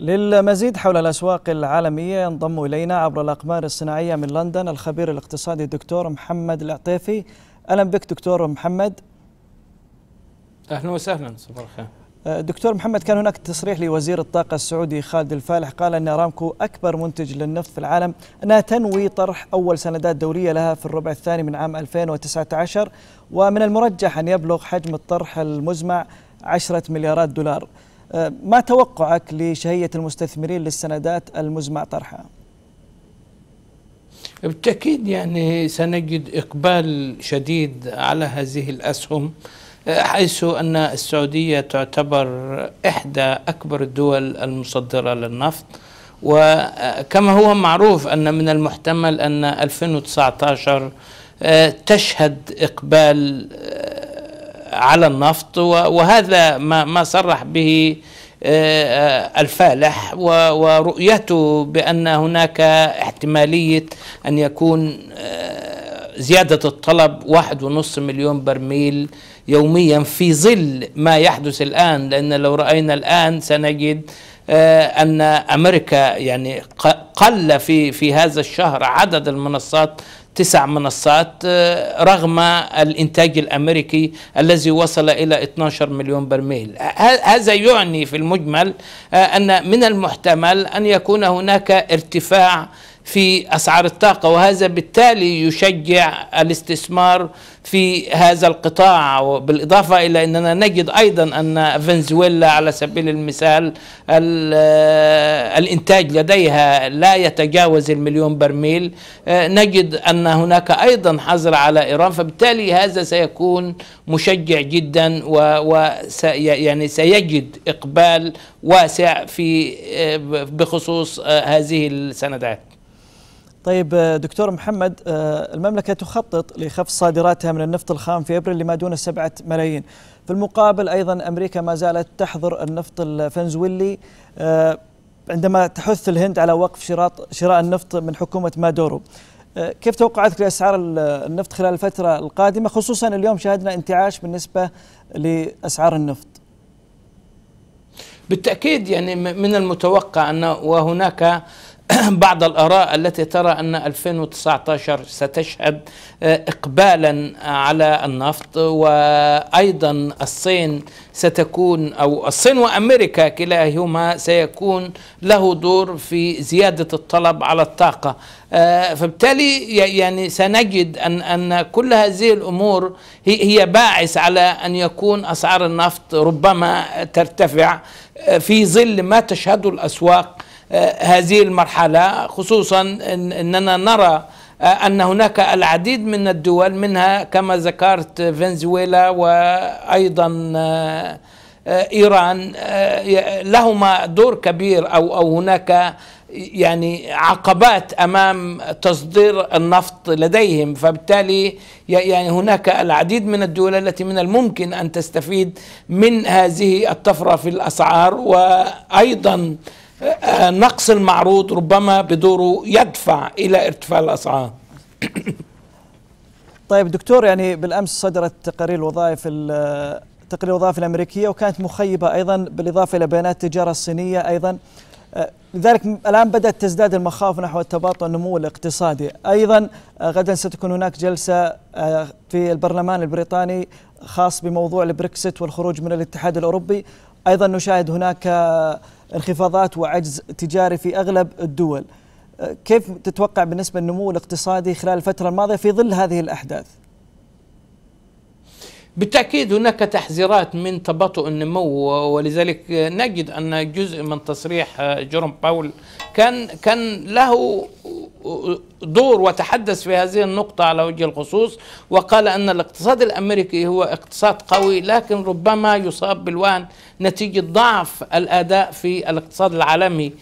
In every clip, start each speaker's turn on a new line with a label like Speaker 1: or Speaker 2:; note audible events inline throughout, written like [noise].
Speaker 1: للمزيد حول الأسواق العالمية ينضم إلينا عبر الأقمار الصناعية من لندن الخبير الاقتصادي الدكتور محمد العطيفي أهلا بك دكتور محمد
Speaker 2: أهلا وسهلا صباح الخير
Speaker 1: أه، دكتور محمد كان هناك تصريح لوزير الطاقة السعودي خالد الفالح قال أن أرامكو أكبر منتج للنفط في العالم أنها تنوي طرح أول سندات دورية لها في الربع الثاني من عام 2019 ومن المرجح أن يبلغ حجم الطرح المزمع 10 مليارات دولار ما توقعك لشهية المستثمرين للسندات المزمع طرحها؟
Speaker 2: بالتأكيد يعني سنجد إقبال شديد على هذه الأسهم حيث أن السعودية تعتبر إحدى أكبر الدول المصدرة للنفط وكما هو معروف أن من المحتمل أن 2019 آه، تشهد إقبال آه، على النفط وهذا ما ما صرح به آه، آه، الفالح ورؤيته بان هناك احتماليه ان يكون آه، زياده الطلب واحد ونصف مليون برميل يوميا في ظل ما يحدث الان لان لو راينا الان سنجد ان امريكا يعني قل في في هذا الشهر عدد المنصات تسع منصات آه، رغم الإنتاج الأمريكي الذي وصل إلى 12 مليون برميل هذا يعني في المجمل آه، أن من المحتمل أن يكون هناك ارتفاع في اسعار الطاقه وهذا بالتالي يشجع الاستثمار في هذا القطاع بالاضافه الى اننا نجد ايضا ان فنزويلا على سبيل المثال الانتاج لديها لا يتجاوز المليون برميل نجد ان هناك ايضا حظر على ايران فبالتالي هذا سيكون مشجع جدا و يعني سيجد اقبال واسع في بخصوص هذه السندات
Speaker 1: طيب آه، دكتور محمد آه، المملكة تخطط لخفض صادراتها من النفط الخام في أبريل لما دون سبعة ملايين في المقابل أيضا أمريكا ما زالت تحظر النفط الفنزويلي آه، عندما تحث الهند على وقف شراء النفط من حكومة مادورو كيف توقعاتك لأسعار النفط خلال الفترة القادمة خصوصا اليوم شاهدنا انتعاش بالنسبة
Speaker 2: لأسعار النفط بالتأكيد يعني من المتوقع أن وهناك [coughs] بعض الآراء التي ترى أن 2019 ستشهد آه، إقبالا على النفط وأيضا الصين ستكون أو الصين وأمريكا كلاهما سيكون له دور في زيادة الطلب على الطاقة آه، فبالتالي يعني سنجد أن, أن كل هذه الأمور هي باعث على أن يكون أسعار النفط ربما ترتفع آه، في ظل ما تشهده الأسواق هذه المرحلة خصوصا أننا نرى آه، أن هناك العديد من الدول منها كما ذكرت فنزويلا وأيضا آه، آه، إيران لهما دور كبير أو أو هناك يعني عقبات امام تصدير النفط لديهم فبالتالي يعني هناك العديد من الدول التي من الممكن ان تستفيد من هذه الطفره في الاسعار وايضا نقص المعروض ربما بدوره يدفع الى ارتفاع الاسعار [coughs]
Speaker 1: طيب دكتور يعني بالامس صدرت تقارير الوظائف تقرير الوظائف الامريكيه وكانت مخيبه ايضا بالاضافه الى بيانات التجاره الصينيه ايضا آه، لذلك الان بدات تزداد المخاوف نحو التباطؤ النمو الاقتصادي، ايضا آه، غدا ستكون هناك جلسه آه، في البرلمان البريطاني خاص بموضوع البريكسيت والخروج من الاتحاد الاوروبي، ايضا نشاهد هناك انخفاضات وعجز تجاري في اغلب الدول أه، كيف تتوقع بالنسبه للنمو الاقتصادي خلال الفتره الماضيه في ظل هذه الاحداث؟
Speaker 2: بالتأكيد هناك تحذيرات من تباطؤ النمو ولذلك نجد أن جزء من تصريح جيروم باول كان كان له دور وتحدث في هذه النقطة على وجه الخصوص وقال أن الاقتصاد الأمريكي هو اقتصاد قوي لكن ربما يصاب بالوهن نتيجة ضعف الأداء في الاقتصاد العالمي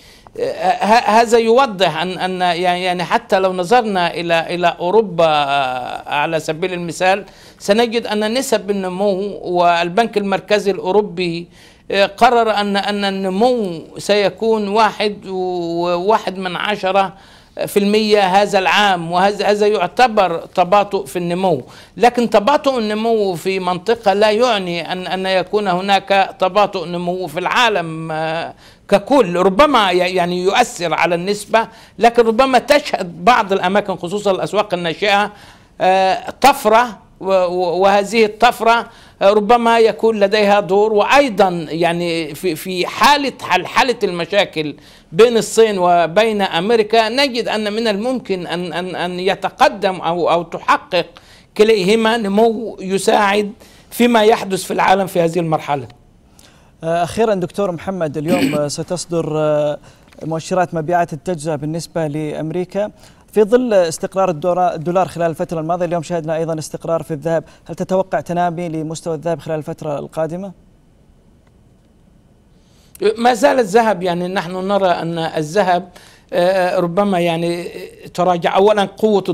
Speaker 2: هذا يوضح ان ان يعني،, يعني حتى لو نظرنا الى الى اوروبا آه، على سبيل المثال سنجد ان نسب النمو والبنك المركزي الاوروبي آه، قرر ان ان النمو سيكون واحد وواحد من عشره في المية هذا العام وهذا هذا يعتبر تباطؤ في النمو لكن تباطؤ النمو في منطقة لا يعني أن أن يكون هناك تباطؤ نمو في العالم آه، ككل ربما يعني يؤثر على النسبة لكن ربما تشهد بعض الأماكن خصوصا الأسواق الناشئة آه، طفرة وهذه الطفره ربما يكون لديها دور وايضا يعني في في حاله حل حاله المشاكل بين الصين وبين امريكا نجد ان من الممكن ان ان ان يتقدم او او تحقق كليهما نمو يساعد فيما يحدث في العالم في هذه المرحله.
Speaker 1: آه، اخيرا دكتور محمد اليوم [coughs] ستصدر آه، مؤشرات مبيعات التجزئه بالنسبه لامريكا في ظل استقرار الدولار خلال الفترة الماضية اليوم شهدنا أيضا استقرار في الذهب هل تتوقع تنامي لمستوى الذهب خلال
Speaker 2: الفترة القادمة؟ ما زال الذهب يعني نحن نرى أن الذهب آه، آه، ربما يعني تراجع اولا قوه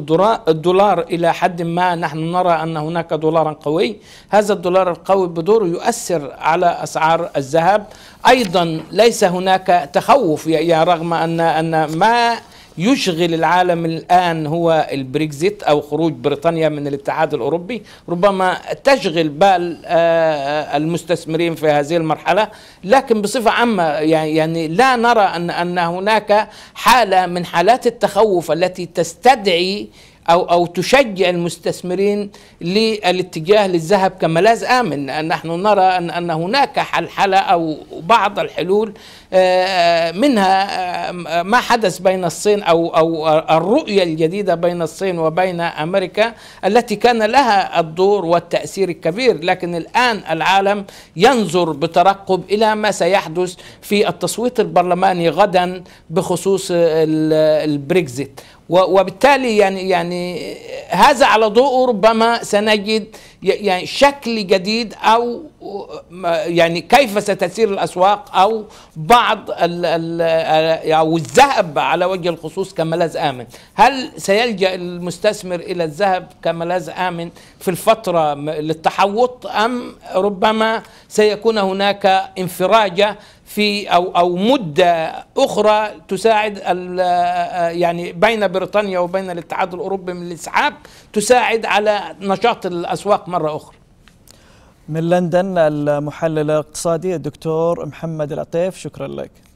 Speaker 2: الدولار, الى حد ما نحن نرى ان هناك دولارا قوي هذا الدولار القوي بدوره يؤثر على اسعار الذهب ايضا ليس هناك تخوف يا رغم ان ان ما يشغل العالم الآن هو البريكزيت أو خروج بريطانيا من الاتحاد الأوروبي ربما تشغل بال آه، آه، المستثمرين في هذه المرحلة لكن بصفة عامة يعني لا نرى أن, أن هناك حالة من حالات التخوف التي تستدعي أو أو تشجع المستثمرين للاتجاه للذهب كملاذ آمن نحن نرى أن, أن هناك حلحلة أو بعض الحلول آه، آه، منها آه، ما حدث بين الصين أو أو الرؤية الجديدة بين الصين وبين أمريكا التي كان لها الدور والتأثير الكبير لكن الآن العالم ينظر بترقب إلى ما سيحدث في التصويت البرلماني غدا بخصوص البريكزيت وبالتالي يعني يعني يعني هذا على ضوءه ربما سنجد يعني شكل جديد أو يعني كيف ستسير الاسواق او بعض ال ال او الذهب على وجه الخصوص كملاذ امن، هل سيلجا المستثمر الى الذهب كملاذ امن في الفتره للتحوط ام ربما سيكون هناك انفراجه في او او مده اخرى تساعد يعني بين بريطانيا وبين الاتحاد الاوروبي من الاسعاف تساعد على نشاط الاسواق مره اخرى.
Speaker 1: من لندن المحلل الاقتصادي الدكتور محمد العطيف شكرا لك